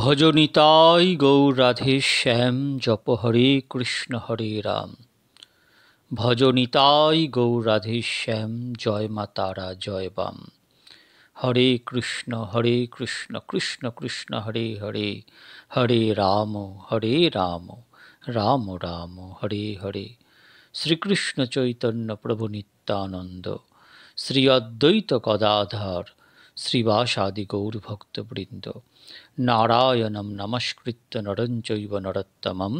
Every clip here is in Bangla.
ভজনিতায় গৌরাধে শ্যাম জপ হরে কৃষ্ণ হরে রাম ভজনিতায় গৌরাধে শ্যাম জয় মা তারা জয় বাম হরে কৃষ্ণ হরে কৃষ্ণ কৃষ্ণ কৃষ্ণ হরে হরে হরে রাম হরে রাম রাম রাম হরে হরে শ্রীকৃষ্ণ চৈতন্য প্রভু নিত্যানন্দ শ্রী অদ্বৈত কদাধর শ্রীবাসাদি গৌরভক্তবৃন্দ নারায়ণম নমস্কৃত্য নরঞ্চৈব নরোত্তমম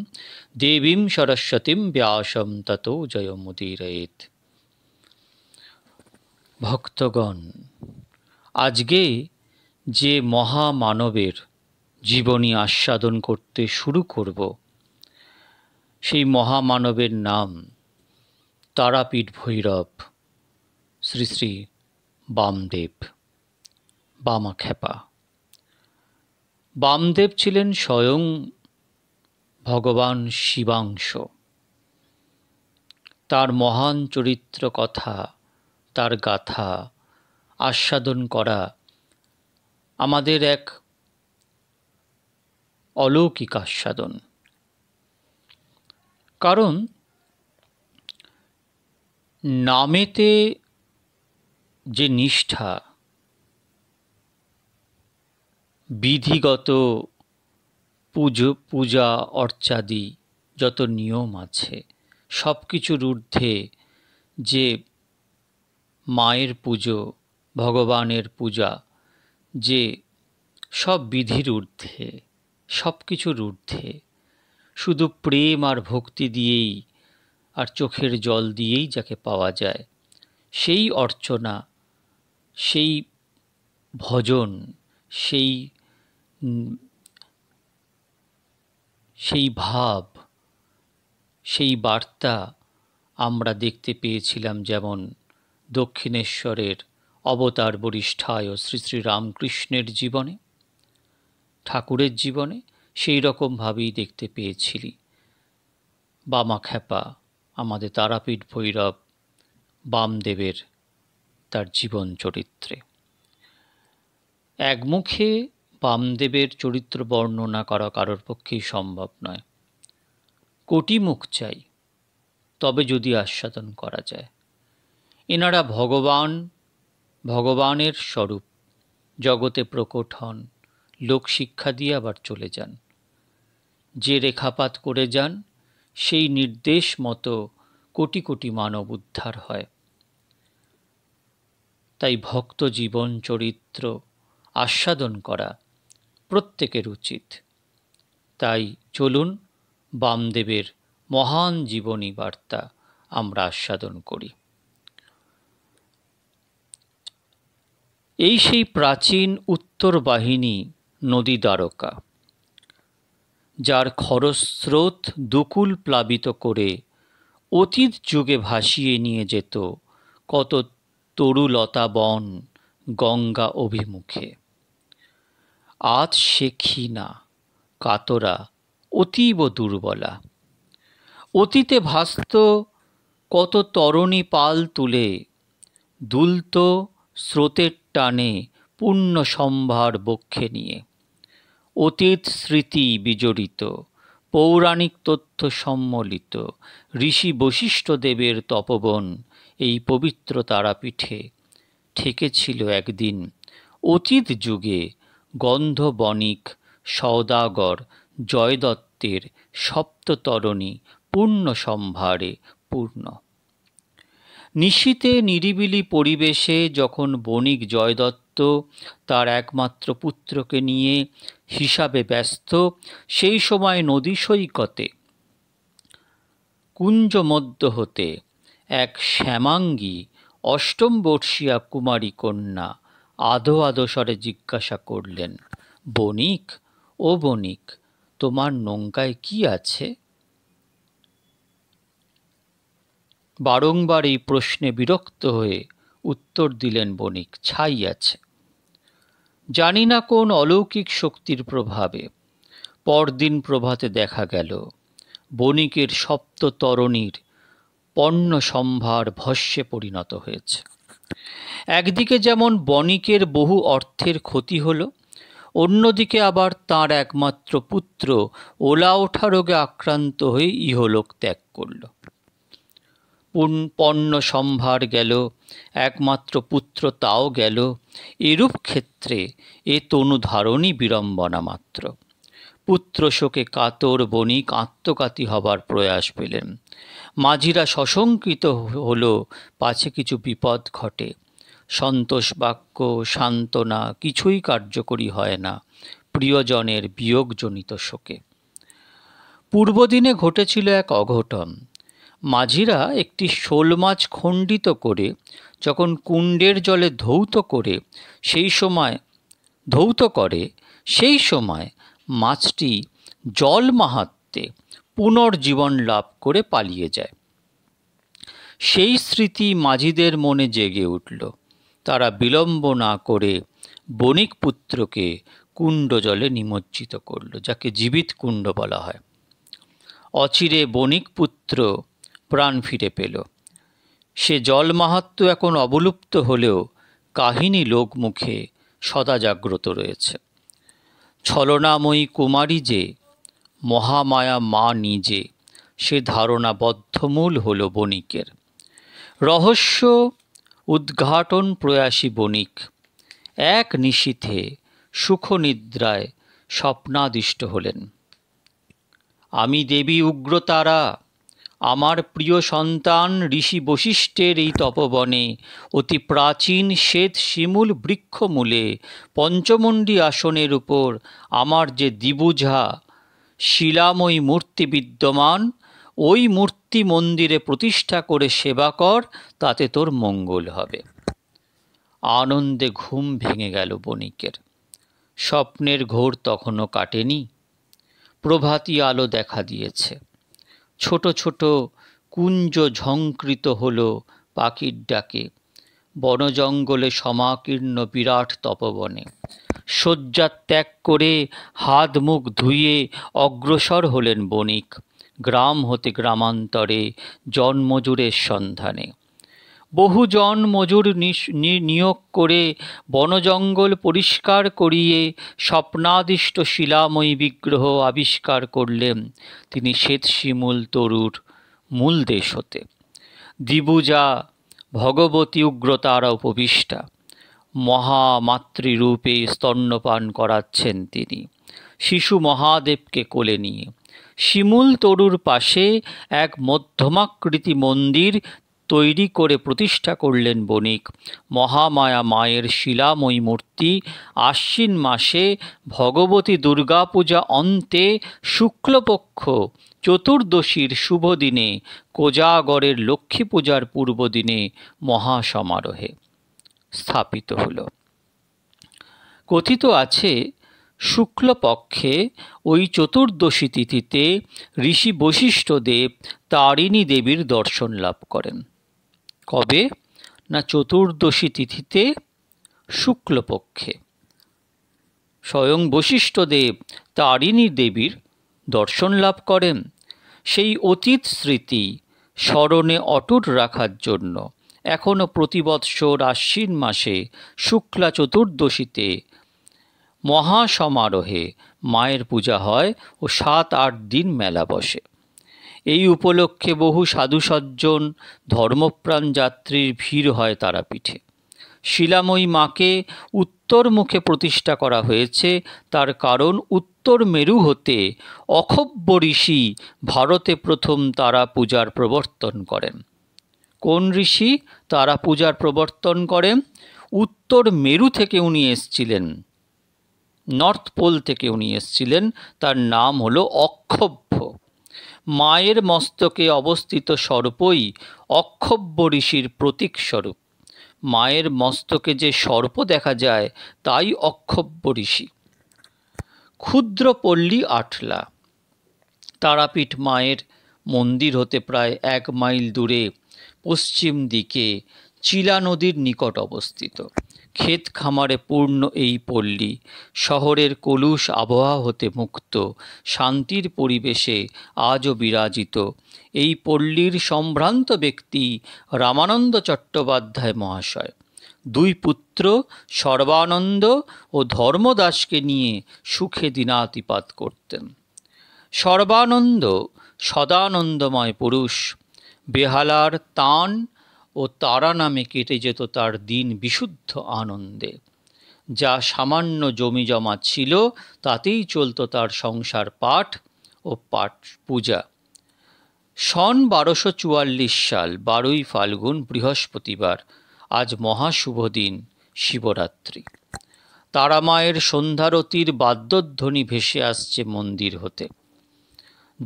দেবীম সরস্বতীম ব্যাসম তত জয়মুদীরেত ভক্তগণ আজকে যে মহামানবের জীবনী আস্বাদন করতে শুরু করব সেই মহামানবের নাম তারাপীঠ ভৈরব শ্রী শ্রী বামদেব বামাখ্যাপা বামদেব ছিলেন স্বয়ং ভগবান শিবাংশ তার মহান চরিত্র কথা তার গাথা আস্বাদন করা আমাদের এক অলৌকিক আস্বাদন কারণ নামেতে যে নিষ্ঠা বিধিগত পুজো পূজা অর্চাদি যত নিয়ম আছে সব কিছুর ঊর্ধ্বে যে মায়ের পুজো ভগবানের পূজা যে সব বিধির ঊর্ধ্বে সব কিছুর ঊর্ধ্বে শুধু প্রেম আর ভক্তি দিয়েই আর চোখের জল দিয়েই যাকে পাওয়া যায় সেই অর্চনা সেই ভজন সেই সেই ভাব সেই বার্তা আমরা দেখতে পেয়েছিলাম যেমন দক্ষিণেশ্বরের অবতার বরিষ্ঠায় শ্রী শ্রী রামকৃষ্ণের জীবনে ঠাকুরের জীবনে সেই রকমভাবেই দেখতে পেয়েছিলি বামা আমাদের তারাপীঠ ভৈরব বামদেবের তার জীবন চরিত্রে একমুখে বামদেবের চরিত্র বর্ণনা করা কারোর পক্ষেই সম্ভব নয় কোটি মুখ চাই তবে যদি আস্বাদন করা যায় এনারা ভগবান ভগবানের স্বরূপ জগতে প্রকট হন লোক শিক্ষা দিয়ে আবার চলে যান যে রেখাপাত করে যান সেই নির্দেশ মতো কোটি কোটি মানব উদ্ধার হয় তাই ভক্ত জীবন চরিত্র আস্বাদন করা প্রত্যেকের উচিত তাই চলুন বামদেবের মহান জীবনী বার্তা আমরা আস্বাদন করি এই সেই প্রাচীন উত্তর বাহিনী নদী দ্বারকা যার খরস্রোত দুকুল প্লাবিত করে অতীত যুগে ভাসিয়ে নিয়ে যেত কত তরুলতা বন গঙ্গা অভিমুখে আজ সে ক্ষীণা কাতরা অতীব দুর্বলা অতীতে ভাস্ত কত তরণী পাল তুলে দুলত স্রোতের টানে পূর্ণ সম্ভার বক্ষে নিয়ে অতীত স্মৃতি বিজড়িত পৌরাণিক তথ্য সম্মলিত ঋষি দেবের তপবন এই পবিত্র তারাপীঠে ঠেকেছিল একদিন অতীত যুগে গন্ধবণিক সওদাগর জয়দত্তের সপ্ততরণী পূর্ণ সম্ভারে পূর্ণ নিশীতে নিরিবিলি পরিবেশে যখন বণিক জয়দত্ত তার একমাত্র পুত্রকে নিয়ে হিসাবে ব্যস্ত সেই সময় নদী সৈকতে কুঞ্জমধ্য হতে এক শ্যামাঙ্গী অষ্টম বর্ষিয়া কুমারী কন্যা আদো আদো স্বরে জিজ্ঞাসা করলেন বণিক ও বণিক তোমার নৌকায় কি আছে বারংবার এই প্রশ্নে বিরক্ত হয়ে উত্তর দিলেন বণিক ছাই আছে জানি না কোন অলৌকিক শক্তির প্রভাবে পরদিন প্রভাতে দেখা গেল বণিকের তরণীর পণ্য সম্ভার ভস্যে পরিণত হয়েছে একদিকে যেমন বণিকের বহু অর্থের ক্ষতি হল অন্যদিকে আবার তার একমাত্র পুত্র ওলা ওঠা রোগে আক্রান্ত হয়ে ইহলোক ত্যাগ করল পণ্য সম্ভার গেল একমাত্র পুত্র তাও গেল এরূপ ক্ষেত্রে এ তনুধারণই বিড়ম্বনা মাত্র পুত্রশোকে কাতর বণিক আত্মঘাতী হবার প্রয়াস পেলেন মাঝিরা সশঙ্কিত হল পাছে কিছু বিপদ ঘটে সন্তোষ বাক্য সান্ত্বনা কিছুই কার্যকরী হয় না প্রিয়জনের বিয়োগজনিত শোকে পূর্বদিনে ঘটেছিল এক অঘটন মাঝিরা একটি শোল মাছ খণ্ডিত করে যখন কুণ্ডের জলে ধৌত করে সেই সময় ধৌত করে সেই সময় মাছটি জল মাহাত্মে পুনর্জীবন লাভ করে পালিয়ে যায় সেই স্মৃতি মাঝিদের মনে জেগে উঠল তারা বিলম্ব না করে বণিক পুত্রকে কুণ্ড জলে নিমজ্জিত করল যাকে জীবিত কুণ্ড বলা হয় অচিরে বণিক পুত্র প্রাণ ফিরে পেল সে জল মাহাত্ম এখন অবলুপ্ত হলেও কাহিনী লোকমুখে সদা জাগ্রত রয়েছে ছলনাময়ী কুমারী যে মহামায়া মা নিজে সে ধারণা বদ্ধমূল হল বণিকের রহস্য উদ্ঘাটন প্রয়াসী বণিক এক নিশীথে সুখনিদ্রায় স্বপ্নাদিষ্ট হলেন আমি দেবী উগ্রতারা আমার প্রিয় সন্তান ঋষি বশিষ্ঠের এই তপবনে অতি প্রাচীন শ্বেত শিমুল বৃক্ষমূলে পঞ্চমণ্ডী আসনের উপর আমার যে দিবুঝা শিলাময়ী মূর্তি বিদ্যমান ওই মূর্তি মন্দিরে প্রতিষ্ঠা করে সেবা কর তাতে তোর মঙ্গল হবে আনন্দে ঘুম ভেঙে গেল বণিকের স্বপ্নের ঘোর তখনও কাটেনি প্রভাতী আলো দেখা দিয়েছে ছোট ছোট কুঞ্জ ঝংকৃত হল পাখির ডাকে বনজঙ্গলে সমাকীর্ণ বিরাট তপবনে শয্যা ত্যাগ করে হাত মুখ ধুয়ে অগ্রসর হলেন বণিক গ্রাম হতে গ্রামান্তরে জন্মজুরের সন্ধানে বহুজন মজুর নিয়োগ করে বনজঙ্গল পরিষ্কার করিয়ে স্বপ্নাদিষ্ট শিলাময়ী বিগ্রহ আবিষ্কার করলেন তিনি শ্বেতশিমূল তরুর মূল দেশ হতে দিবুজা ভগবতী উগ্রতারা উপবিষ্টা মহামাতৃরূপে স্তন্যপান করাচ্ছেন তিনি শিশু মহাদেবকে কোলে নিয়ে শিমুল তরুর পাশে এক মধ্যমাকৃতি মন্দির তৈরি করে প্রতিষ্ঠা করলেন বণিক মহামায়া মায়ের শিলাময়ী মূর্তি আশ্বিন মাসে ভগবতী দুর্গাপূজা অন্তে শুক্লপক্ষ চতুর্দশীর শুভ দিনে কোজাগরের লক্ষ্মী পূজার দিনে মহাসমারোহে স্থাপিত হল কথিত আছে শুক্লপক্ষে ওই চতুর্দশী তিথিতে ঋষি দেব তারিণী দেবীর দর্শন লাভ করেন কবে না চতুর্দশী তিথিতে শুক্লপক্ষে স্বয়ং দেব তারিণী দেবীর দর্শন লাভ করেন সেই অতীত স্মৃতি স্মরণে অটুট রাখার জন্য এখনও প্রতিবৎসর আশ্বিন মাসে শুক্লা চতুর্দশীতে মহাসমারোহে মায়ের পূজা হয় ও সাত আট দিন মেলা বসে এই উপলক্ষে বহু সাধুসজ্জন ধর্মপ্রাণ যাত্রীর ভিড় হয় তারাপীঠে শিলাময়ী মাকে উত্তর মুখে প্রতিষ্ঠা করা হয়েছে তার কারণ উত্তর মেরু হতে অক্ষব্য ঋষি ভারতে প্রথম তারা পূজার প্রবর্তন করেন কোন ঋষি তারা পূজার প্রবর্তন করেন উত্তর মেরু থেকে উনি এসছিলেন নর্থ পোল থেকে উনি এসছিলেন তার নাম হলো অক্ষব্য মায়ের মস্তকে অবস্থিত সর্পই অক্ষব্য ঋষির প্রতীক স্বরূপ মায়ের মস্তকে যে সর্প দেখা যায় তাই অক্ষব্য ঋষি ক্ষুদ্র পল্লী আটলা তারাপীঠ মায়ের মন্দির হতে প্রায় এক মাইল দূরে পশ্চিম দিকে চিলা নদীর নিকট অবস্থিত ক্ষেত খামারে পূর্ণ এই পল্লী শহরের কলুষ আবহাওয়া হতে মুক্ত শান্তির পরিবেশে আজও বিরাজিত এই পল্লীর সম্ভ্রান্ত ব্যক্তি রামানন্দ চট্টোপাধ্যায় মহাশয় দুই পুত্র সর্বানন্দ ও ধর্মদাসকে নিয়ে সুখে দিনাতিপাত করতেন সর্বানন্দ সদানন্দময় পুরুষ বেহালার তান ও তারা নামে কেটে যেত তার দিন বিশুদ্ধ আনন্দে যা সামান্য জমি জমা ছিল তাতেই চলত তার সংসার পাঠ ও পাঠ পূজা সন বারোশো চুয়াল্লিশ সাল বারোই ফাল্গুন বৃহস্পতিবার আজ মহাশুভ দিন শিবরাত্রি তারামায়ের সন্ধ্যারতির বাদ্যধ্বনি ভেসে আসছে মন্দির হতে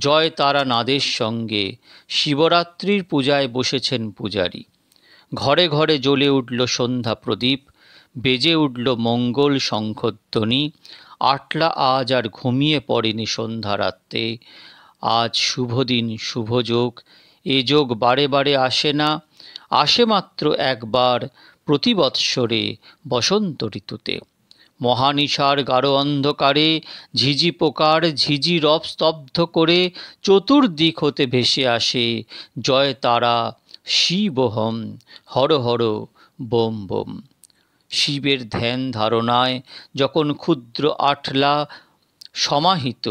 জয় তারা নাদের সঙ্গে শিবরাত্রির পূজায় বসেছেন পূজারী ঘরে ঘরে জ্বলে উঠল সন্ধ্যা প্রদীপ বেজে উঠল মঙ্গল শঙ্খধ্বনি আটলা আজ আর ঘুমিয়ে পড়েনি সন্ধ্যা রাত্রে আজ শুভদিন যোগ এ যোগ বারে বারে আসে না আসে মাত্র একবার প্রতি বৎসরে বসন্ত ঋতুতে মহানিশার গাঢ় অন্ধকারে ঝিঝি পোকার ঝিঝি রব স্তব্ধ করে চতুর্দিক হতে ভেসে আসে জয় তারা শিবহম হর হর বোম বোম শিবের ধ্যান ধারণায় যখন ক্ষুদ্র আটলা সমাহিত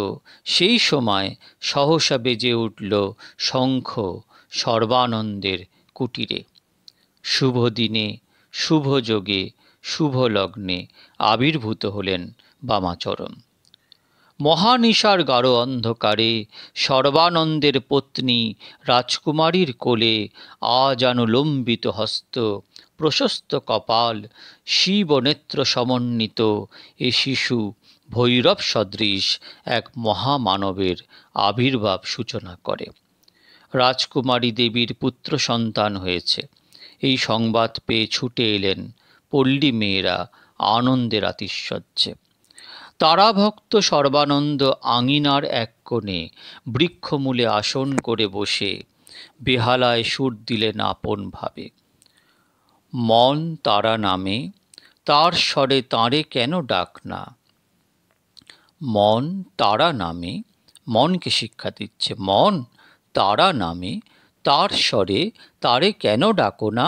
সেই সময় সহসা বেজে উঠল শঙ্খ সর্বানন্দের কুটিরে শুভ দিনে শুভ যোগে শুভ লগ্নে আবির্ভূত হলেন বামাচরণ মহানিশার গাঢ় অন্ধকারে সর্বানন্দের পত্নী রাজকুমারীর কোলে আজানুলম্বিত হস্ত প্রশস্ত কপাল শিবনেত্র সমন্বিত এ শিশু ভৈরব সদৃশ এক মহামানবের আবির্ভাব সূচনা করে রাজকুমারী দেবীর পুত্র সন্তান হয়েছে এই সংবাদ পেয়ে ছুটে এলেন পল্লী মেয়েরা আনন্দের আতিশয্যে তারাভক্ত সর্বানন্দ আঙিনার এক কোণে বৃক্ষমূলে আসন করে বসে বেহালায় সুর দিলেন ভাবে মন তারা নামে তার স্বরে তাঁরে কেন ডাক না মন তারা নামে মনকে শিক্ষা দিচ্ছে মন তারা নামে তার স্বরে তারে কেন ডাকো না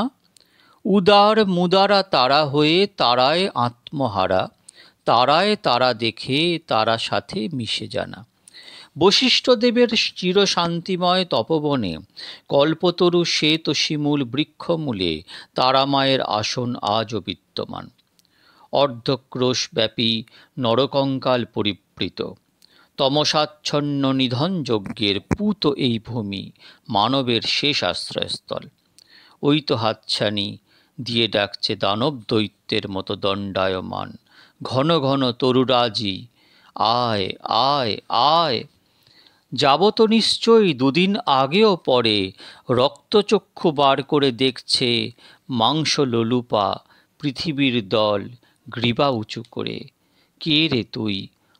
উদার মুদারা তারা হয়ে তারায় আত্মহারা তারায় তারা দেখে তারা সাথে মিশে জানা বশিষ্ঠদেবের চিরশান্তিময় তপবনে কল্পতরু শ্বেত শিমুল বৃক্ষমূলে তারামায়ের আসন আজও বিদ্যমান ব্যাপী নরকঙ্কাল পরিবৃত তমসাচ্ছন্ন নিধন যজ্ঞের পুত এই ভূমি মানবের শেষ আশ্রয়স্থল ওই তো হাতছানি দিয়ে ডাকছে দানব দৈত্যের মতো দণ্ডায়মান ঘন ঘন তরুরাজি আয় আয় আয় যাব তো নিশ্চয়ই দুদিন আগেও পরে রক্তচক্ষু বার করে দেখছে মাংস লোলুপা পৃথিবীর দল গ্রীবা উঁচু করে কে রে তুই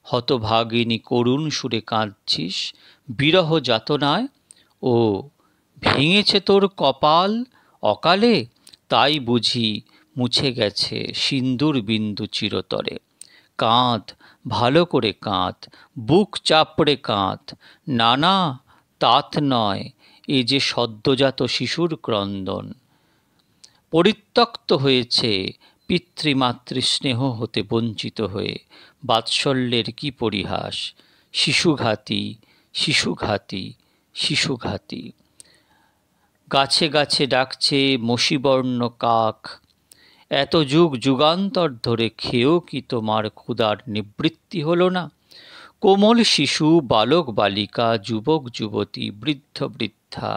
হতভাগিনী করুণ সুরে কাঁদছিস বিরহ যাতনায় ও ভেঙেছে তোর কপাল অকালে তাই বুঝি মুছে গেছে সিন্দুর বিন্দু চিরতরে কাঁধ ভালো করে কাঁধ বুক চাপড়ে কাঁধ নানা তাঁত নয় এ যে সদ্যজাত শিশুর ক্রন্দন পরিত্যক্ত হয়েছে স্নেহ হতে বঞ্চিত হয়ে বাৎসল্যের কি পরিহাস শিশুঘাতী শিশুঘাতী শিশুঘাতী গাছে গাছে ডাকছে মসিবর্ণ কাক এত যুগ যুগান্তর ধরে খেয়েও কি তোমার ক্ষুদার নিবৃত্তি হলো না কোমল শিশু বালক বালিকা যুবক যুবতী বৃদ্ধ বৃদ্ধা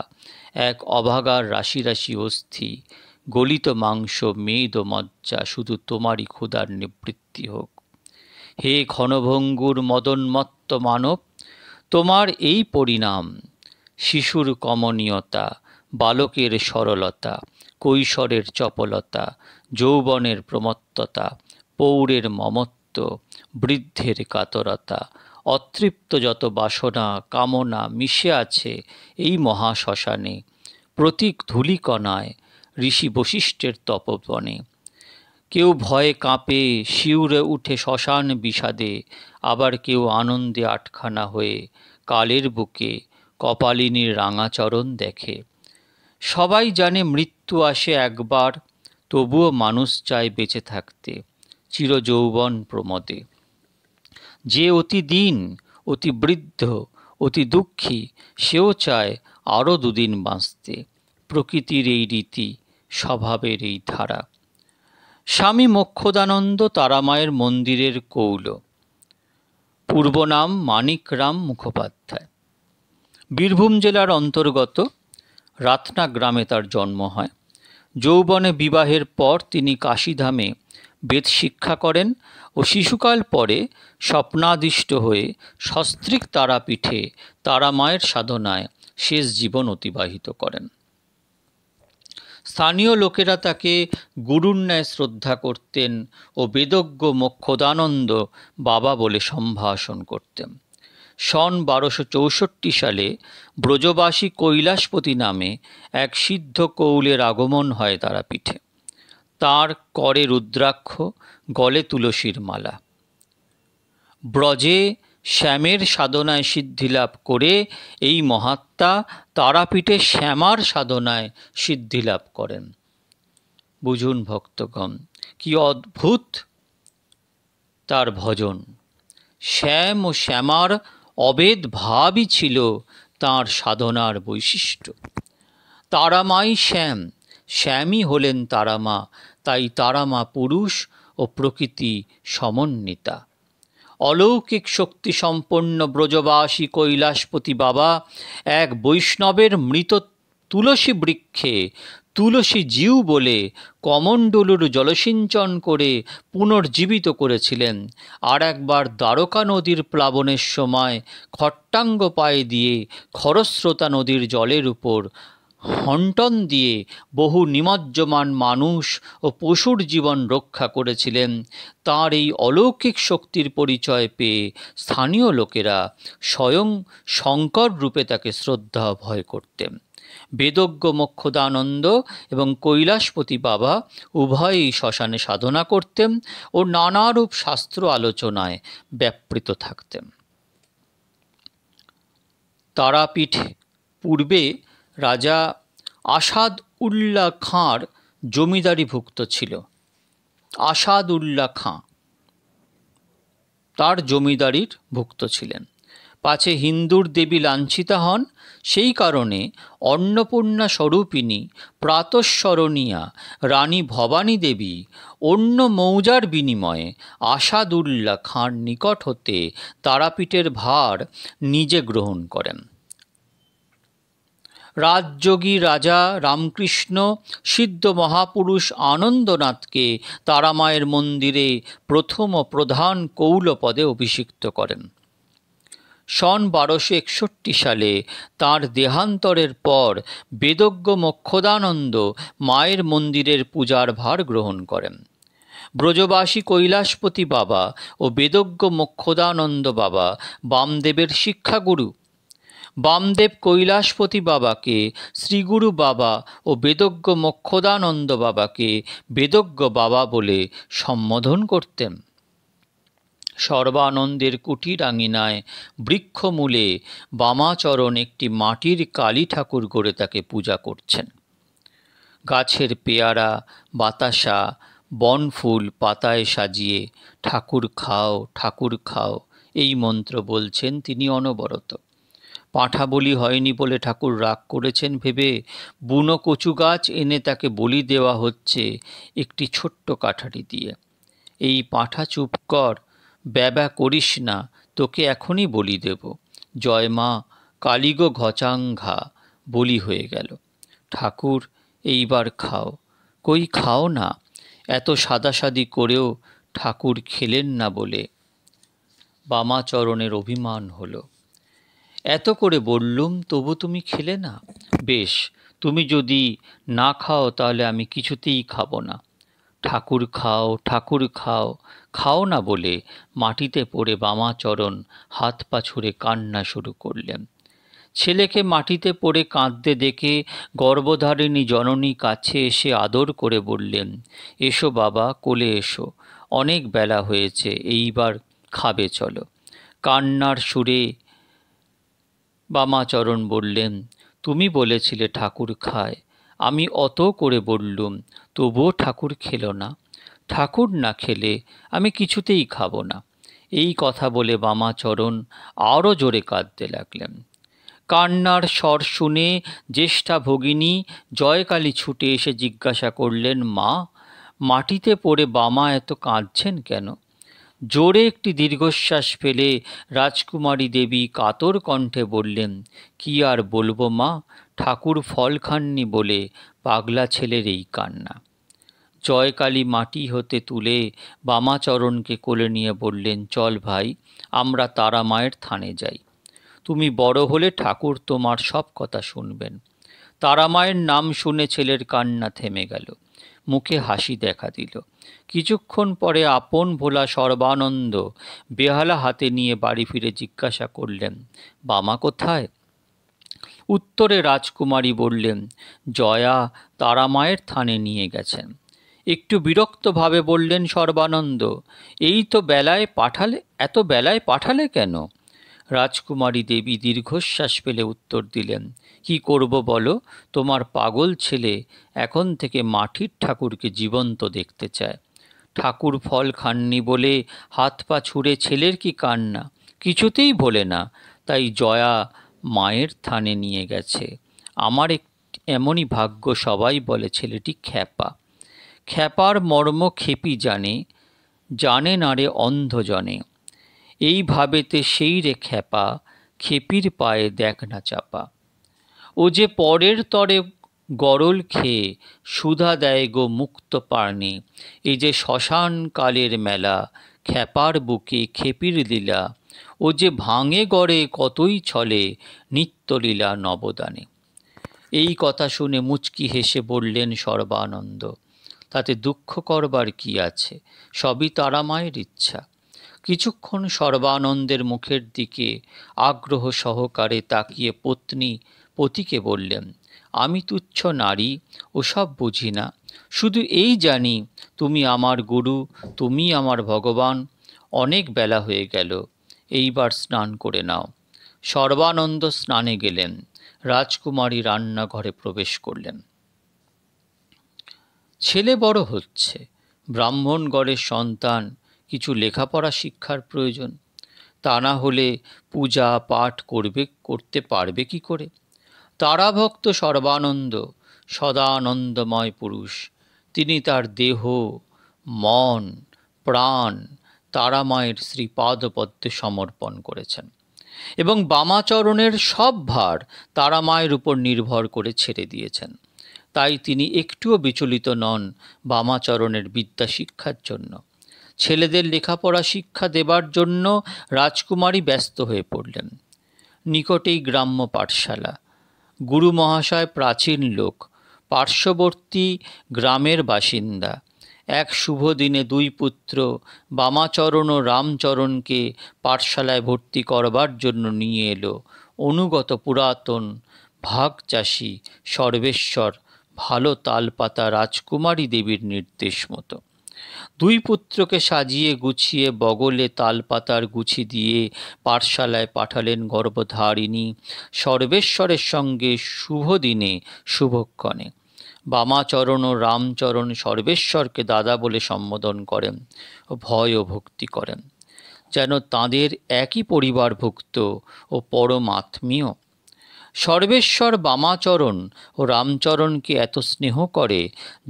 এক অভাগার রাশি রাশি অস্থি গলিত মাংস মেদ মজ্জা শুধু তোমারই ক্ষুদার নিবৃত্তি হোক হে ঘনভঙ্গুর মদনমত্ত মানব তোমার এই পরিণাম শিশুর কমনীয়তা বালকের সরলতা কৈশোরের চপলতা যৌবনের প্রমত্ততা পৌরের মমত্ব বৃদ্ধের কাতরতা অতৃপ্ত যত বাসনা কামনা মিশে আছে এই মহাশ্মশানে প্রতীক ধুলিকণায় ঋষি বশিষ্ঠের তপবনে কেউ ভয়ে কাঁপে শিউরে উঠে শ্মশান বিষাদে আবার কেউ আনন্দে আটখানা হয়ে কালের বুকে কপালিনীর রাঙাচরণ দেখে সবাই জানে মৃত্যু আসে একবার তবুও মানুষ চায় বেঁচে থাকতে চিরযৌবন প্রমদে যে অতি দিন অতি বৃদ্ধ অতি দুঃখী সেও চায় আরও দুদিন বাঁচতে প্রকৃতির এই রীতি স্বভাবের এই ধারা স্বামী মোক্ষদানন্দ তারামায়ের মন্দিরের কৌল পূর্বনাম মানিকরাম মুখোপাধ্যায় বীরভূম জেলার অন্তর্গত রাতনা গ্রামে তার জন্ম হয় যৌবনে বিবাহের পর তিনি কাশীধামে বেদ শিক্ষা করেন ও শিশুকাল পরে স্বপ্নাদিষ্ট হয়ে সস্ত্রিক তারাপীঠে তারামায়ের সাধনায় শেষ জীবন অতিবাহিত করেন স্থানীয় লোকেরা তাকে গুরুর ন্যায় শ্রদ্ধা করতেন ও বেদজ্ঞ মক্ষদানন্দ বাবা বলে সম্ভাষণ করতেন সন বারোশো চৌষট্টি সালে ব্রজবাসী কৈলাসপতি নামে এক সিদ্ধ কৌলের আগমন হয় তারাপীঠে তার করে রুদ্রাক্ষ গলে তুলসীর মালা ব্রজে শ্যামের সাধনায় সিদ্ধিলাভ করে এই মহাত্মা তারাপীঠে শ্যামার সাধনায় সিদ্ধিলাভ করেন বুঝুন ভক্তগণ কি অদ্ভুত তার ভজন শ্যাম ও শ্যামার অবেদভাবই ছিল তার সাধনার বৈশিষ্ট্য তারামাই শ্যাম শ্যামই হলেন তারামা তাই তারামা পুরুষ ও প্রকৃতি সমন্বিতা অলৌকিক শক্তিসম্পন্ন ব্রজবাসী কৈলাসপতি বাবা এক বৈষ্ণবের মৃত তুলসী বৃক্ষে তুলসী জিউ বলে কমণ্ডলুর জলসিঞ্চন করে পুনর্জীবিত করেছিলেন আর একবার দ্বারকা নদীর প্লাবনের সময় খট্টাঙ্গ পায়ে দিয়ে খরস্রোতা নদীর জলের উপর হন্টন দিয়ে বহু নিমজ্জমান মানুষ ও পশুর জীবন রক্ষা করেছিলেন তার এই অলৌকিক শক্তির পরিচয় পেয়ে স্থানীয় লোকেরা স্বয়ং শঙ্কর রূপে তাকে শ্রদ্ধা ভয় করতেন বেদজ্ঞ মোক্ষদানন্দ এবং কৈলাসপতি বাবা উভয়ই শ্মশানে সাধনা করতেন ও নানারূপ শাস্ত্র আলোচনায় ব্যাপৃত থাকতেন তারাপীঠ পূর্বে রাজা আসাদ উল্লা খাঁর জমিদারিভুক্ত ছিল আসাদ উল্লা খাঁ তার জমিদারির ভুক্ত ছিলেন পাছে হিন্দুর দেবী লাঞ্ছিতা হন সেই কারণে অন্নপূর্ণা স্বরূপিনী প্রাতঃস্মরণীয়া রানী ভবানী দেবী অন্য মৌজার বিনিময়ে আশাদুল্লা খাঁর নিকট হতে তারাপীঠের ভার নিজে গ্রহণ করেন রাজযোগী রাজা রামকৃষ্ণ সিদ্ধ মহাপুরুষ আনন্দনাথকে তারামায়ের মন্দিরে প্রথম প্রধান কৌলপদে অভিষিক্ত করেন সন বারোশো একষট্টি সালে তার দেহান্তরের পর বেদজ্ঞ মক্ষদানন্দ মায়ের মন্দিরের পূজার ভার গ্রহণ করেন ব্রজবাসী কৈলাসপতি বাবা ও বেদজ্ঞ মক্ষদানন্দ বাবা বামদেবের শিক্ষাগুরু বামদেব কৈলাসপতি বাবাকে শ্রীগুরু বাবা ও বেদজ্ঞ মক্ষদানন্দ বাবাকে বেদজ্ঞ বাবা বলে সম্বোধন করতেন সর্বানন্দের কুটির আঙিনায় বৃক্ষমূলে বামাচরণ একটি মাটির কালী ঠাকুর করে তাকে পূজা করছেন গাছের পেয়ারা বাতাসা বনফুল পাতায় সাজিয়ে ঠাকুর খাও ঠাকুর খাও এই মন্ত্র বলছেন তিনি অনবরত পাঁঠা বলি হয়নি বলে ঠাকুর রাগ করেছেন ভেবে বুনো কচু গাছ এনে তাকে বলি দেওয়া হচ্ছে একটি ছোট্ট কাঠারি দিয়ে এই পাঁঠা চুপ কর ব্যবা করিস না তোকে এখনই বলি দেব জয় মা কালিগো ঘচাঙ্ঘা বলি হয়ে গেল ঠাকুর এইবার খাও কই খাও না এত সাদাসাদি করেও ঠাকুর খেলেন না বলে বামাচরণের অভিমান হলো এত করে বললুম তবু তুমি খেলে না বেশ তুমি যদি না খাও তাহলে আমি কিছুতেই খাবো না ঠাকুর খাও ঠাকুর খাও খাও না বলে মাটিতে পড়ে বামাচরণ হাত পা ছুঁড়ে কান্না শুরু করলেন ছেলেকে মাটিতে পড়ে কাঁদতে দেখে গর্ভধারিণী জননী কাছে এসে আদর করে বললেন এসো বাবা কোলে এসো অনেক বেলা হয়েছে এইবার খাবে চলো কান্নার সুরে বামাচরণ বললেন তুমি বলেছিলে ঠাকুর খায় আমি অত করে বললুম তবুও ঠাকুর খেল না ঠাকুর না খেলে আমি কিছুতেই খাব না এই কথা বলে বামাচরণ আরও জোরে কাঁদতে লাগলেন কান্নার স্বর শুনে জ্যেষ্ঠা ভগিনী জয়কালী ছুটে এসে জিজ্ঞাসা করলেন মা মাটিতে পড়ে বামা এত কাঁদছেন কেন জোরে একটি দীর্ঘশ্বাস ফেলে রাজকুমারী দেবী কাতর কণ্ঠে বললেন কি আর বলবো মা ঠাকুর ফল খাননি বলে পাগলা ছেলের এই কান্না জয়কালী মাটি হতে তুলে বামাচরণকে কোলে নিয়ে বললেন চল ভাই আমরা তারা মায়ের থানে যাই তুমি বড় হলে ঠাকুর তোমার সব কথা শুনবেন তারা মায়ের নাম শুনে ছেলের কান্না থেমে গেল মুখে হাসি দেখা দিল কিছুক্ষণ পরে আপন ভোলা সর্বানন্দ বেহালা হাতে নিয়ে বাড়ি ফিরে জিজ্ঞাসা করলেন বামা কোথায় উত্তরে রাজকুমারী বললেন জয়া তারা মায়ের থানে নিয়ে গেছেন একটু বিরক্তভাবে বললেন সর্বানন্দ এই তো বেলায় পাঠালে এত বেলায় পাঠালে কেন রাজকুমারী দেবী দীর্ঘশ্বাস পেলে উত্তর দিলেন কি করব বলো তোমার পাগল ছেলে এখন থেকে মাটির ঠাকুরকে জীবন্ত দেখতে চায় ঠাকুর ফল খাননি বলে হাত পা ছুঁড়ে ছেলের কি কান্না কিছুতেই ভোলে না তাই জয়া মায়ের থানে নিয়ে গেছে আমার এক এমনই ভাগ্য সবাই বলে ছেলেটি খ্যাপা খ্যাপার মর্ম খেপি জানে জানে না রে অন্ধজনে এই ভাবেতে সেই রে খ্যাপা খেপির পায়ে দেখ না চাপা ও যে পরের তরে গরল খেয়ে সুধা দেয় গো মুক্ত পারনি এই যে শ্মশান কালের মেলা খ্যাপার বুকে খেপির লীলা ও যে ভাঙে গড়ে কতই ছলে নিত্যলীলা নবদানে এই কথা শুনে মুচকি হেসে বললেন সর্বানন্দ তাতে দুঃখ করবার কি আছে সবই তারামায়ের ইচ্ছা কিছুক্ষণ সর্বানন্দের মুখের দিকে আগ্রহ সহকারে তাকিয়ে পত্নী পতিকে বললেন আমি তুচ্ছ নারী ওসব বুঝি না শুধু এই জানি তুমি আমার গুরু তুমি আমার ভগবান অনেক বেলা হয়ে গেল এইবার স্নান করে নাও সর্বানন্দ স্নানে গেলেন রাজকুমারী রান্নাঘরে প্রবেশ করলেন ছেলে বড় হচ্ছে ব্রাহ্মণগড়ের সন্তান কিছু লেখাপড়া শিক্ষার প্রয়োজন তা না হলে পূজা পাঠ করবে করতে পারবে কি করে তারাভক্ত সর্বানন্দ সদানন্দময় পুরুষ তিনি তার দেহ মন প্রাণ তারামায়ের শ্রীপাদপদ্মে সমর্পণ করেছেন এবং বামাচরণের সব ভার তারামায়ের উপর নির্ভর করে ছেড়ে দিয়েছেন তাই তিনি একটুও বিচলিত নন বামাচরণের বিদ্যা শিক্ষার জন্য ছেলেদের লেখাপড়া শিক্ষা দেবার জন্য রাজকুমারী ব্যস্ত হয়ে পড়লেন নিকটেই গ্রাম্য পাঠশালা গুরু মহাশয় প্রাচীন লোক পার্শ্ববর্তী গ্রামের বাসিন্দা এক শুভ দিনে দুই পুত্র বামাচরণ ও রামচরণকে পাঠশালায় ভর্তি করবার জন্য নিয়ে এলো অনুগত পুরাতন ভাগ চাষি সর্বেশ্বর ভালো তালপাতা রাজকুমারী দেবীর নির্দেশ মতো দুই পুত্রকে সাজিয়ে গুছিয়ে বগলে তালপাতার গুছি দিয়ে পাঠশালায় পাঠালেন গর্ভধারিণী সর্বেশ্বরের সঙ্গে শুভ দিনে শুভক্ষণে বামাচরণ ও রামচরণ সর্বেশ্বরকে দাদা বলে সম্বোধন করেন ভয় ও ভক্তি করেন যেন তাদের একই পরিবারভুক্ত ও পরমাত্মীয় সর্বেশ্বর বামাচরণ ও রামচরণকে এত স্নেহ করে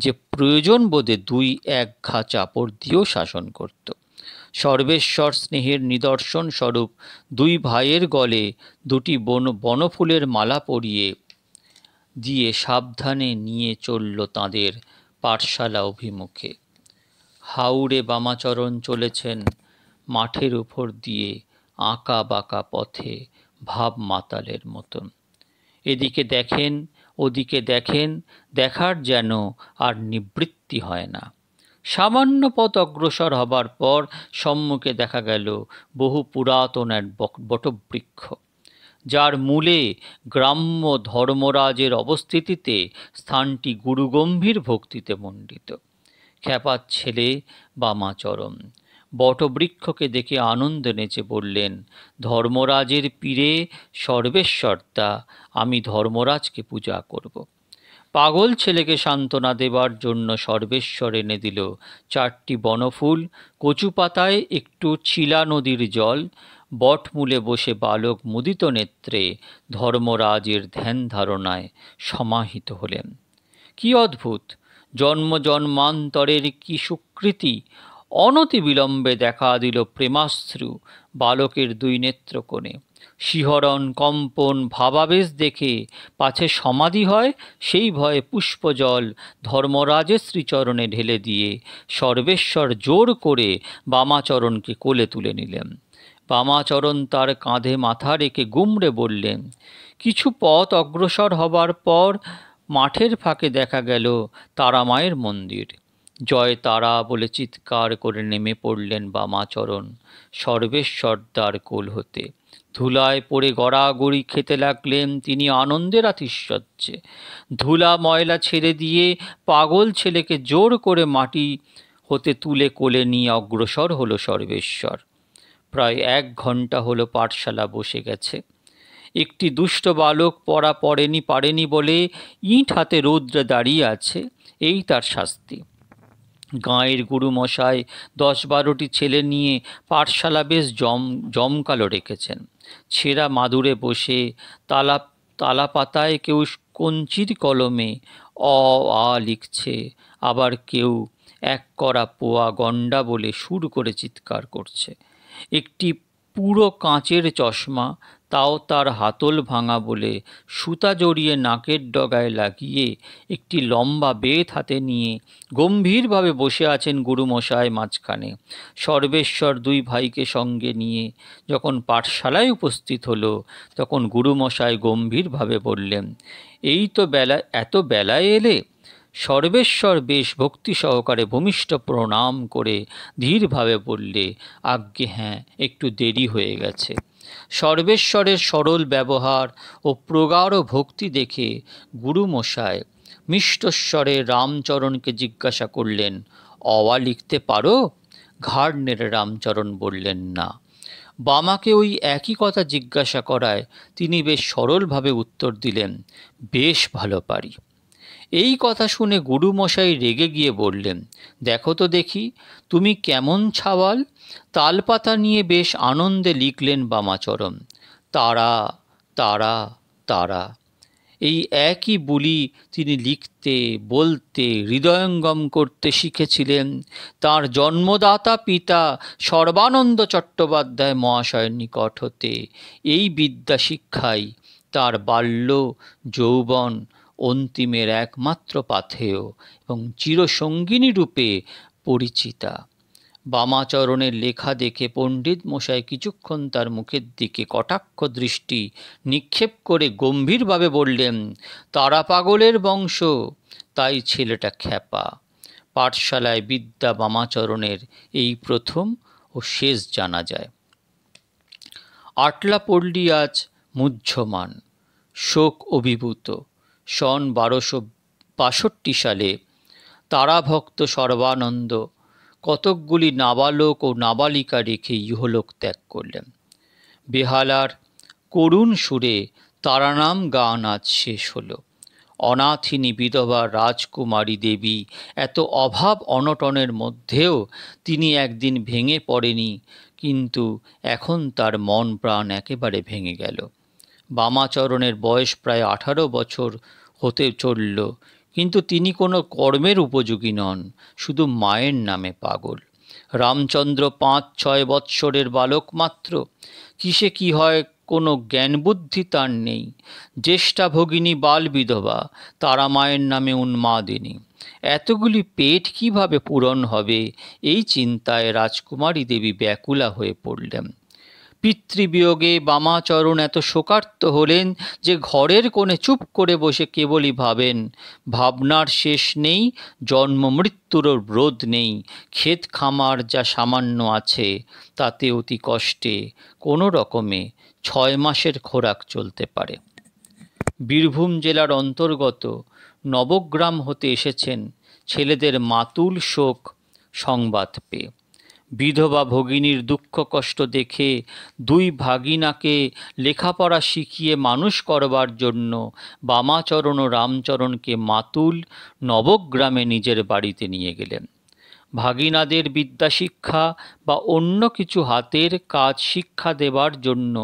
যে প্রয়োজন বোধে দুই এক ঘা চাপড় দিয়েও শাসন করত সর্বেশ্বর স্নেহের নিদর্শন স্বরূপ দুই ভাইয়ের গলে দুটি বন বনফুলের মালা পরিয়ে দিয়ে সাবধানে নিয়ে চলল তাঁদের পাঠশালা অভিমুখে হাউড়ে বামাচরণ চলেছেন মাঠের উপর দিয়ে আঁকা বাঁকা পথে ভাব মাতালের মতন এদিকে দেখেন ওদিকে দেখেন দেখার যেন আর নিবৃত্তি হয় না সামান্য পথ অগ্রসর হবার পর সম্মুখে দেখা গেল বহু পুরাতন এক বটবৃক্ষ যার মূলে গ্রাম্য ধর্মরাজের অবস্থিতিতে স্থানটি গুরুগম্ভীর ভক্তিতে মণ্ডিত খ্যাপার ছেলে বামাচরণ বটবৃক্ষকে দেখে আনন্দ নেচে বললেন ধর্মরাজের পীরে সর্বেশ্বরতা আমি ধর্মরাজকে পূজা করব পাগল ছেলেকে সান্ত্বনা দেবার জন্য সর্বেশ্বর এনে দিল চারটি বনফুল কচু পাতায় একটু ছিলা নদীর জল বটমূলে বসে বালক মুদিত নেত্রে ধর্মরাজের ধ্যান ধারণায় সমাহিত হলেন কি অদ্ভুত জন্ম জন্মান্তরের কি সুকৃতি অনতিবিলম্বে দেখা দিল প্রেমাশ্রু বালকের দুই নেত্রকোণে শিহরণ কম্পন ভাবাবেশ দেখে পাছে সমাধি হয় সেই ভয়ে পুষ্পজল ধর্মরাজের শ্রীচরণে ঢেলে দিয়ে সর্বেশ্বর জোর করে বামাচরণকে কোলে তুলে নিলেন বামাচরণ তার কাঁধে মাথা রেখে গুমড়ে বললেন কিছু পথ অগ্রসর হবার পর মাঠের ফাঁকে দেখা গেল তারামায়ের মন্দির জয় তারা বলে চিৎকার করে নেমে পড়লেন বামাচরণ সর্বেশ্বরদার কোল হতে ধুলায় পড়ে গড়াগড়ি খেতে লাগলেন তিনি আনন্দের আতিশয্যে ধুলা ময়লা ছেড়ে দিয়ে পাগল ছেলেকে জোর করে মাটি হতে তুলে কোলে নিয়ে অগ্রসর হলো সর্বেশ্বর প্রায় এক ঘন্টা হলো পাঠশালা বসে গেছে একটি দুষ্ট বালক পড়া পড়েনি পারেনি বলে ইঁট হাতে রৌদ্রে দাঁড়িয়ে আছে এই তার শাস্তি গাঁয়ের গুরু দশ বারোটি ছেলে নিয়ে পাঠশালা বেশ জম জমকালো রেখেছেন ছেঁড়া মাদুরে বসে তালা তালা পাতায় কেউ কঞ্চির কলমে অ আ লিখছে আবার কেউ এক করা পোয়া গণ্ডা বলে সুর করে চিৎকার করছে একটি পুরো কাঁচের চশমা তাও তার হাতল ভাঙা বলে সুতা জড়িয়ে নাকের ডগায় লাগিয়ে একটি লম্বা বেত হাতে নিয়ে গম্ভীরভাবে বসে আছেন গুরুমশায় মাঝখানে সর্বেশ্বর দুই ভাইকে সঙ্গে নিয়ে যখন পাঠশালায় উপস্থিত হলো তখন গুরুমশায় গম্ভীরভাবে বললেন এই তো বেলা এত বেলায় এলে সর্বেশ্বর বেশ ভক্তি সহকারে ভূমিষ্ঠ প্রণাম করে ধীরভাবে বললে আজ্ঞে হ্যাঁ একটু দেরি হয়ে গেছে সর্বেশ্বরের সরল ব্যবহার ও প্রগাঢ় ভক্তি দেখে গুরুমশায় মিষ্টস্বরে রামচরণকে জিজ্ঞাসা করলেন অওয়া লিখতে পারো ঘাড় নেড়ে রামচরণ বললেন না বামাকে ওই একই কথা জিজ্ঞাসা করায় তিনি বেশ সরলভাবে উত্তর দিলেন বেশ ভালো পারি এই কথা শুনে গুরুমশাই রেগে গিয়ে বললেন দেখো তো দেখি তুমি কেমন ছাওয়াল তালপাতা নিয়ে বেশ আনন্দে লিখলেন বামাচরণ তারা তারা তারা এই একই বুলি তিনি লিখতে বলতে হৃদয়ঙ্গম করতে শিখেছিলেন তার জন্মদাতা পিতা সর্বানন্দ চট্টোপাধ্যায় মহাশয়ের নিকট হতে এই বিদ্যা শিক্ষাই তার বাল্য যৌবন অন্তিমের একমাত্র পাথেয় এবং চিরসঙ্গিনী রূপে পরিচিতা বামাচরণের লেখা দেখে পণ্ডিত মশাই কিছুক্ষণ তার মুখের দিকে কটাক্ষ দৃষ্টি নিক্ষেপ করে গম্ভীরভাবে বললেন তারা পাগলের বংশ তাই ছেলেটা খ্যাপা পাঠশালায় বিদ্যা বামাচরণের এই প্রথম ও শেষ জানা যায় আটলা পল্লী আজ মুহ্যমান শোক অভিভূত সন বারোশো বাষট্টি সালে তারাভক্ত সর্বানন্দ কতকগুলি নাবালক ও নাবালিকা রেখে ইহলোক ত্যাগ করলেন বেহালার করুণ সুরে তারানাম গান আজ শেষ হল অনাথিনী বিধবা রাজকুমারী দেবী এত অভাব অনটনের মধ্যেও তিনি একদিন ভেঙে পড়েনি কিন্তু এখন তার মন প্রাণ একেবারে ভেঙে গেল বামাচরণের বয়স প্রায় আঠারো বছর হতে চলল কিন্তু তিনি কোনো কর্মের উপযোগী নন শুধু মায়ের নামে পাগল রামচন্দ্র পাঁচ ছয় বৎসরের বালক মাত্র কিসে কি হয় কোনো জ্ঞানবুদ্ধি তার নেই জ্যেষ্ঠা ভগিনী বাল বিধবা তারা মায়ের নামে উন্মাদিনী এতগুলি পেট কিভাবে পূরণ হবে এই চিন্তায় রাজকুমারী দেবী ব্যাকুলা হয়ে পড়লেন পিতৃবিয়োগে বামাচরণ এত শোকার্ত হলেন যে ঘরের কোণে চুপ করে বসে কেবলই ভাবেন ভাবনার শেষ নেই জন্ম মৃত্যুরও রোধ নেই ক্ষেত খামার যা সামান্য আছে তাতে অতি কষ্টে কোনো রকমে ছয় মাসের খোরাক চলতে পারে বীরভূম জেলার অন্তর্গত নবগ্রাম হতে এসেছেন ছেলেদের মাতুল শোক সংবাদ পেয়ে বিধবা ভগিনীর দুঃখ কষ্ট দেখে দুই ভাগিনাকে লেখাপড়া শিখিয়ে মানুষ করবার জন্য বামাচরণ ও রামচরণকে মাতুল নবগ্রামে নিজের বাড়িতে নিয়ে গেলেন ভাগিনাদের বিদ্যাশিক্ষা বা অন্য কিছু হাতের কাজ শিক্ষা দেবার জন্য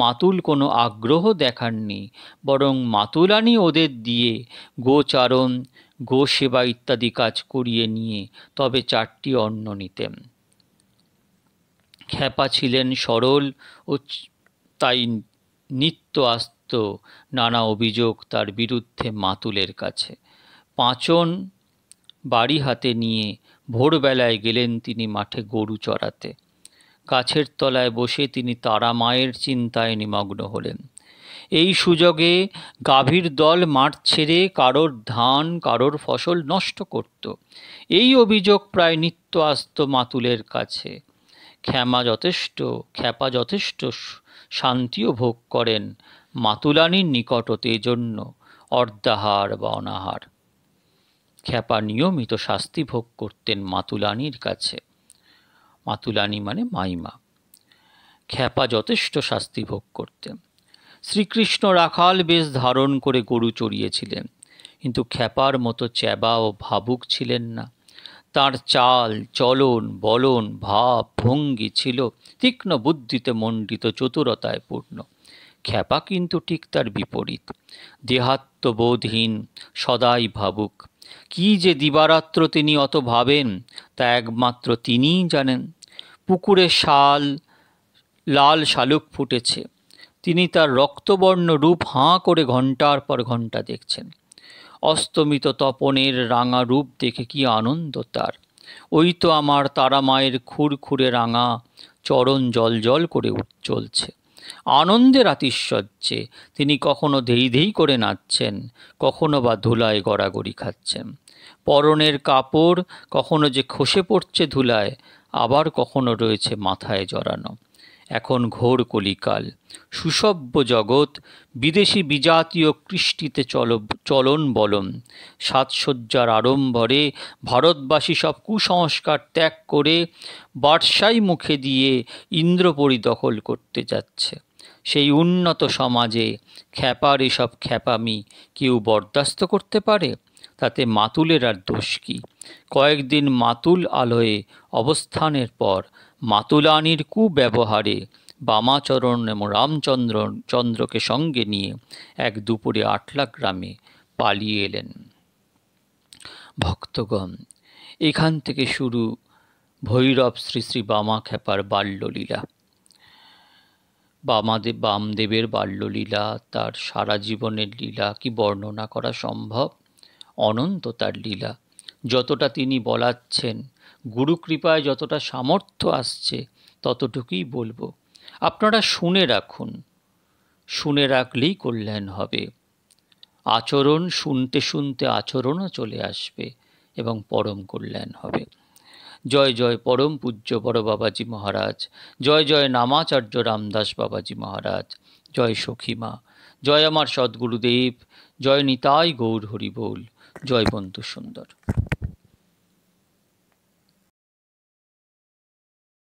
মাতুল কোনো আগ্রহ দেখাননি বরং মাতুলানি ওদের দিয়ে গোচারণ গো সেবা ইত্যাদি কাজ করিয়ে নিয়ে তবে চারটি অন্ন নিতেন খ্যাপা ছিলেন সরল ও তাই নিত্য আস্ত নানা অভিযোগ তার বিরুদ্ধে মাতুলের কাছে পাঁচন বাড়ি হাতে নিয়ে ভোরবেলায় গেলেন তিনি মাঠে গরু চড়াতে গাছের তলায় বসে তিনি তারা মায়ের চিন্তায় নিমগ্ন হলেন এই সুযোগে গাভীর দল মাঠ ছেড়ে কারোর ধান কারোর ফসল নষ্ট করত এই অভিযোগ প্রায় নিত্য আস্ত মাতুলের কাছে ক্ষমা যথেষ্ট খ্যাপা যথেষ্ট শান্তিও ভোগ করেন মাতুলানির নিকটতে জন্য অর্ধাহার বা অনাহার খ্যাপা নিয়মিত শাস্তি ভোগ করতেন মাতুলানির কাছে মাতুলানি মানে মাইমা খ্যাপা যথেষ্ট শাস্তি ভোগ করতেন শ্রীকৃষ্ণ রাখাল বেশ ধারণ করে গরু চড়িয়েছিলেন কিন্তু খ্যাপার মতো চ্যাবা ও ভাবুক ছিলেন না তার চাল চলন বলন ভাব ভঙ্গি ছিল তীক্ষ্ণ বুদ্ধিতে মণ্ডিত চতুরতায় পূর্ণ খ্যাপা কিন্তু ঠিক তার বিপরীত দেহাত্মবোধহীন সদাই ভাবুক কি যে দিবারাত্র তিনি অত ভাবেন তা একমাত্র তিনিই জানেন পুকুরে শাল লাল শালুক ফুটেছে তিনি তার রক্তবর্ণ রূপ হাঁ করে ঘন্টার পর ঘন্টা দেখছেন অস্তমিত তপনের রাঙা রূপ দেখে কি আনন্দ তার ওই তো আমার তারা মায়ের খুরে রাঙা চরণ জল জল করে চলছে আনন্দের আতিশ্বর্যে তিনি কখনো ধেই ধেই করে নাচছেন কখনো বা ধুলায় গড়াগড়ি খাচ্ছেন পরনের কাপড় কখনো যে খসে পড়ছে ধুলায় আবার কখনো রয়েছে মাথায় জড়ানো এখন ঘোর কলিকাল সুসভ্য জগৎ বিদেশি বিজাতীয় কৃষ্টিতে চল চলন বলন সাজসজ্জার আড়ম্বরে ভারতবাসী সব কুসংস্কার ত্যাগ করে বার্ষাই মুখে দিয়ে ইন্দ্রপরি দখল করতে যাচ্ছে সেই উন্নত সমাজে খ্যাপার এসব খ্যাপামি কেউ বরদাস্ত করতে পারে তাতে মাতুলের আর দোষ কি কয়েকদিন মাতুল আলোয়ে অবস্থানের পর মাতুলানির কুব্যবহারে বামাচরণ এবং রামচন্দ্র চন্দ্রকে সঙ্গে নিয়ে এক দুপুরে আটলা গ্রামে পালিয়ে এলেন ভক্তগণ এখান থেকে শুরু ভৈরব শ্রী শ্রী বামা খেপার বাল্যলীলা বামাদেব বামদেবের বাল্যলীলা তার সারা জীবনের লীলা কি বর্ণনা করা সম্ভব অনন্ত তার লীলা যতটা তিনি বলাচ্ছেন গুরু কৃপায় যতটা সামর্থ্য আসছে ততটুকুই বলবো আপনারা শুনে রাখুন শুনে রাখলেই কল্যাণ হবে আচরণ শুনতে শুনতে আচরণও চলে আসবে এবং পরম কল্যাণ হবে জয় জয় পরম পূজ্য বড় বাবাজি মহারাজ জয় জয় নামাচার্য রামদাস বাবাজি মহারাজ জয় সখীমা জয় আমার সদ্গুরুদেব জয় নিতাই গৌর হরিবোল জয় বন্ধু সুন্দর